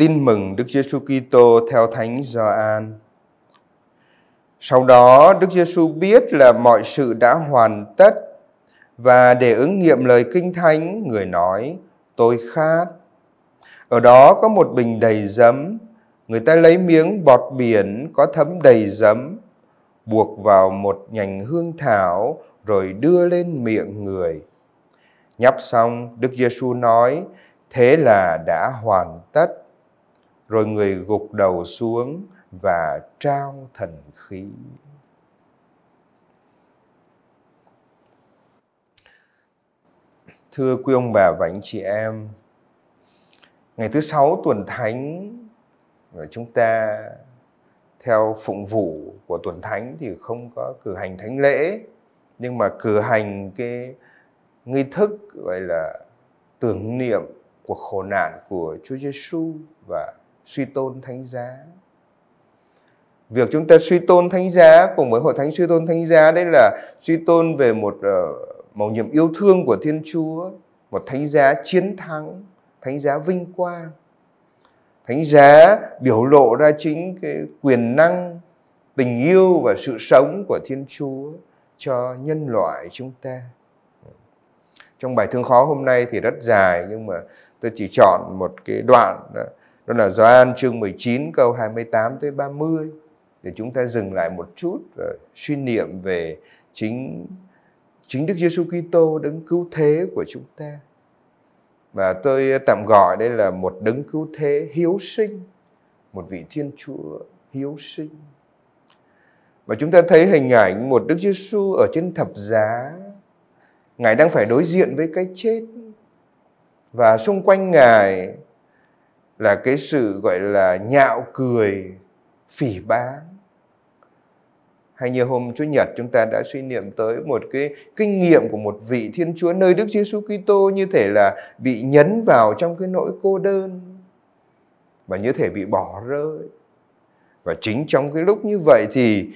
Tin mừng Đức Giêsu Kitô theo Thánh Gioan. Sau đó Đức Giêsu biết là mọi sự đã hoàn tất và để ứng nghiệm lời kinh thánh, người nói: "Tôi khát." Ở đó có một bình đầy giấm, người ta lấy miếng bọt biển có thấm đầy giấm buộc vào một nhành hương thảo rồi đưa lên miệng người. Nhấp xong, Đức Giêsu nói: "Thế là đã hoàn tất." rồi người gục đầu xuống và trao thần khí. Thưa quý ông bà và anh chị em, ngày thứ sáu tuần thánh và chúng ta theo phụng vụ của tuần thánh thì không có cử hành thánh lễ nhưng mà cử hành cái nghi thức gọi là tưởng niệm cuộc khổ nạn của Chúa Giêsu và suy tôn thánh giá việc chúng ta suy tôn thánh giá cùng với hội thánh suy tôn thánh giá đấy là suy tôn về một uh, màu nhiệm yêu thương của thiên chúa một thánh giá chiến thắng thánh giá vinh quang thánh giá biểu lộ ra chính cái quyền năng tình yêu và sự sống của thiên chúa cho nhân loại chúng ta trong bài thương khó hôm nay thì rất dài nhưng mà tôi chỉ chọn một cái đoạn đó ờ, đó là Gioan chương 19 câu 28 tới 30 để chúng ta dừng lại một chút và suy niệm về chính chính Đức Giêsu Kitô đấng cứu thế của chúng ta. Và tôi tạm gọi đây là một đấng cứu thế hiếu sinh, một vị Thiên Chúa hiếu sinh. Và chúng ta thấy hình ảnh một Đức Giêsu ở trên thập giá. Ngài đang phải đối diện với cái chết. Và xung quanh Ngài là cái sự gọi là nhạo cười phỉ báng hay như hôm Chúa Nhật chúng ta đã suy niệm tới một cái kinh nghiệm của một vị Thiên Chúa nơi Đức Giêsu Kitô như thể là bị nhấn vào trong cái nỗi cô đơn và như thể bị bỏ rơi. Và chính trong cái lúc như vậy thì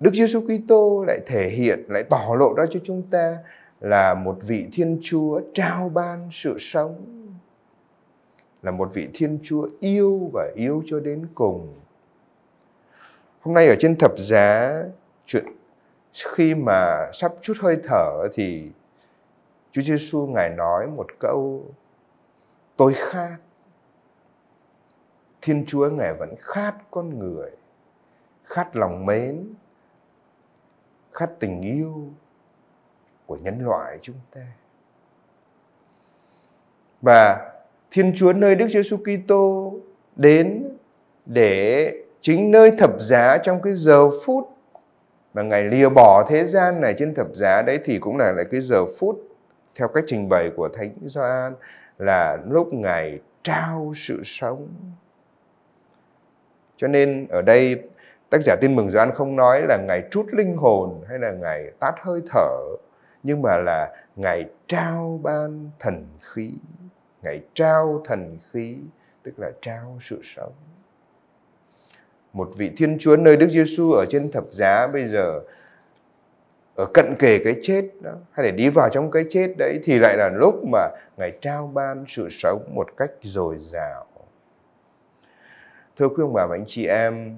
Đức Giêsu Kitô lại thể hiện, lại tỏ lộ ra cho chúng ta là một vị Thiên Chúa trao ban sự sống là một vị Thiên Chúa yêu và yêu cho đến cùng. Hôm nay ở trên thập giá chuyện khi mà sắp chút hơi thở thì Chúa Giêsu ngài nói một câu tôi khát. Thiên Chúa ngài vẫn khát con người, khát lòng mến, khát tình yêu của nhân loại chúng ta. Và Thiên Chúa nơi Đức Giêsu Kitô đến để chính nơi thập giá trong cái giờ phút mà ngài lìa bỏ thế gian này trên thập giá đấy thì cũng là lại cái giờ phút theo cách trình bày của thánh Gioan là lúc ngài trao sự sống. Cho nên ở đây tác giả tin mừng Gioan không nói là ngài trút linh hồn hay là ngài tát hơi thở nhưng mà là ngài trao ban thần khí Ngài trao thần khí, tức là trao sự sống. Một vị Thiên Chúa nơi Đức Giêsu ở trên thập giá bây giờ ở cận kề cái chết đó, hay để đi vào trong cái chết đấy thì lại là lúc mà Ngài trao ban sự sống một cách dồi dào. Thưa quý ông bà và anh chị em,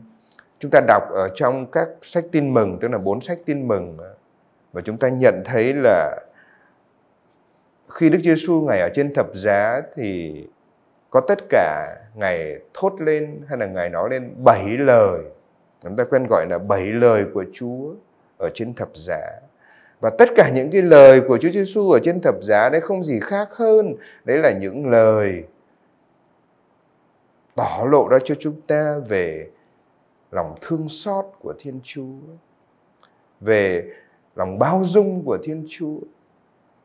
chúng ta đọc ở trong các sách tin mừng, tức là bốn sách tin mừng và chúng ta nhận thấy là khi Đức Giêsu ngài ở trên thập giá thì có tất cả ngài thốt lên hay là ngài nói lên bảy lời chúng ta quen gọi là bảy lời của Chúa ở trên thập giá và tất cả những cái lời của Chúa Giêsu ở trên thập giá đấy không gì khác hơn đấy là những lời tỏ lộ ra cho chúng ta về lòng thương xót của Thiên Chúa về lòng bao dung của Thiên Chúa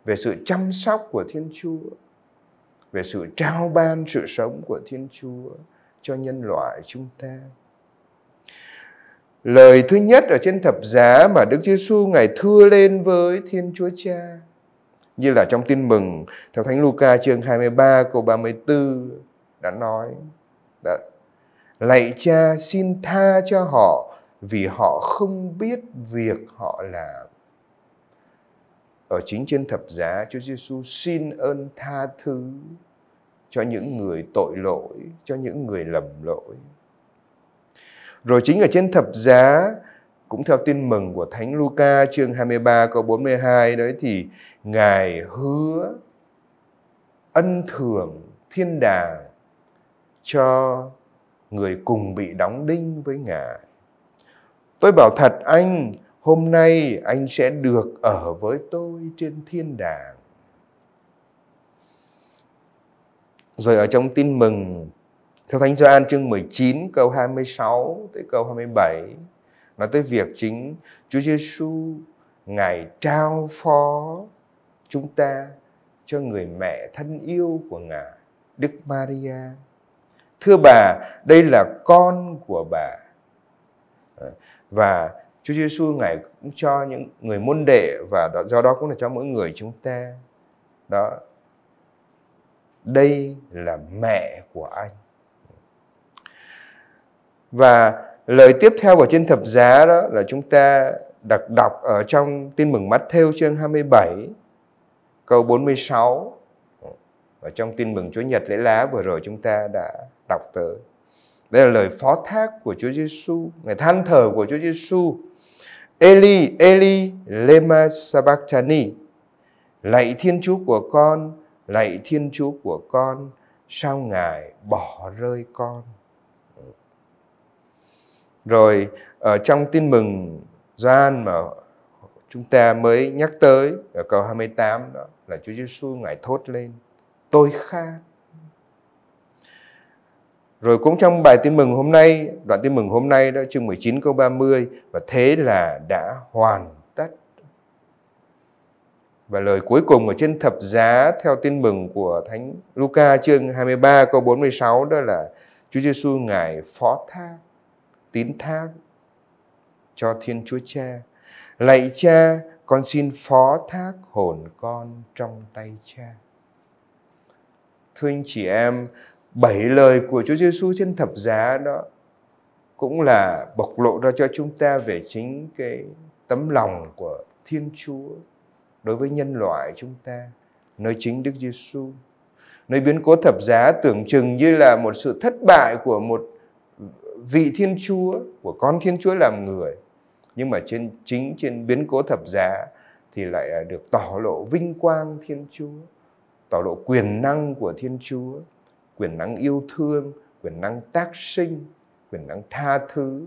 về sự chăm sóc của Thiên Chúa, về sự trao ban sự sống của Thiên Chúa cho nhân loại chúng ta. Lời thứ nhất ở trên thập giá mà Đức Giêsu ngài thưa lên với Thiên Chúa Cha như là trong tin mừng theo Thánh Luca chương 23 câu 34 đã nói đã, lạy cha xin tha cho họ vì họ không biết việc họ làm ở chính trên thập giá Chúa Giêsu xin ơn tha thứ cho những người tội lỗi, cho những người lầm lỗi. Rồi chính ở trên thập giá cũng theo tin mừng của Thánh Luca chương 23 câu 42 đấy thì Ngài hứa ân thưởng thiên đàng cho người cùng bị đóng đinh với Ngài. Tôi bảo thật anh, hôm nay anh sẽ được ở với tôi trên thiên đàng rồi ở trong tin mừng theo Thánh Gioan chương 19 câu 26 tới câu 27 nói tới việc chính Chúa Giêsu ngài trao phó chúng ta cho người mẹ thân yêu của ngài Đức Maria. Thưa bà, đây là con của bà. Và Chúa Giêsu ngài cũng cho những người môn đệ và đó, do đó cũng là cho mỗi người chúng ta đó đây là mẹ của anh và lời tiếp theo ở trên thập giá đó là chúng ta đặt đọc ở trong tin mừng mắt theo chương 27 câu 46 ở trong tin mừng Chúa Nhật lễ lá vừa rồi chúng ta đã đọc tới. Đây là lời phó thác của Chúa Giêsu, ngày than thở của Chúa Giêsu Eli, Eli, lema sabachthani. Lạy Thiên Chúa của con, lạy Thiên Chúa của con, sao Ngài bỏ rơi con? Rồi ở trong tin mừng Gioan mà chúng ta mới nhắc tới ở câu 28 đó là Chúa Giêsu ngài thốt lên: "Tôi khát." Rồi cũng trong bài tin mừng hôm nay, đoạn tin mừng hôm nay đó chương 19 câu 30 và thế là đã hoàn tất. Và lời cuối cùng ở trên thập giá theo tin mừng của Thánh Luca chương 23 câu 46 đó là Chúa Giêsu ngài phó thác, tín thác cho Thiên Chúa Cha. Lạy Cha, con xin phó thác hồn con trong tay Cha. Thưa anh chị em, bảy lời của Chúa Giêsu trên thập giá đó cũng là bộc lộ ra cho chúng ta về chính cái tấm lòng của Thiên Chúa đối với nhân loại chúng ta nơi chính Đức Giêsu nơi biến cố thập giá tưởng chừng như là một sự thất bại của một vị Thiên Chúa của con Thiên Chúa làm người nhưng mà trên chính trên biến cố thập giá thì lại à, được tỏ lộ vinh quang Thiên Chúa tỏ lộ quyền năng của Thiên Chúa quyền năng yêu thương quyền năng tác sinh quyền năng tha thứ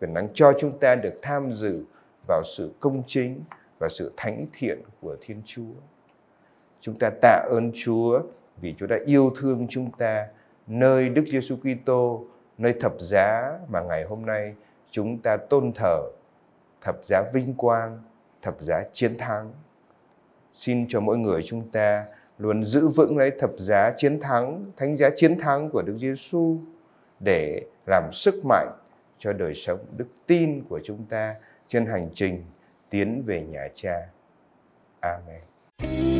quyền năng cho chúng ta được tham dự vào sự công chính và sự thánh thiện của thiên chúa chúng ta tạ ơn chúa vì chúa đã yêu thương chúng ta nơi đức giêsu kitô nơi thập giá mà ngày hôm nay chúng ta tôn thờ thập giá vinh quang thập giá chiến thắng xin cho mỗi người chúng ta luôn giữ vững lấy thập giá chiến thắng, thánh giá chiến thắng của Đức Giêsu để làm sức mạnh cho đời sống đức tin của chúng ta trên hành trình tiến về nhà cha. Amen.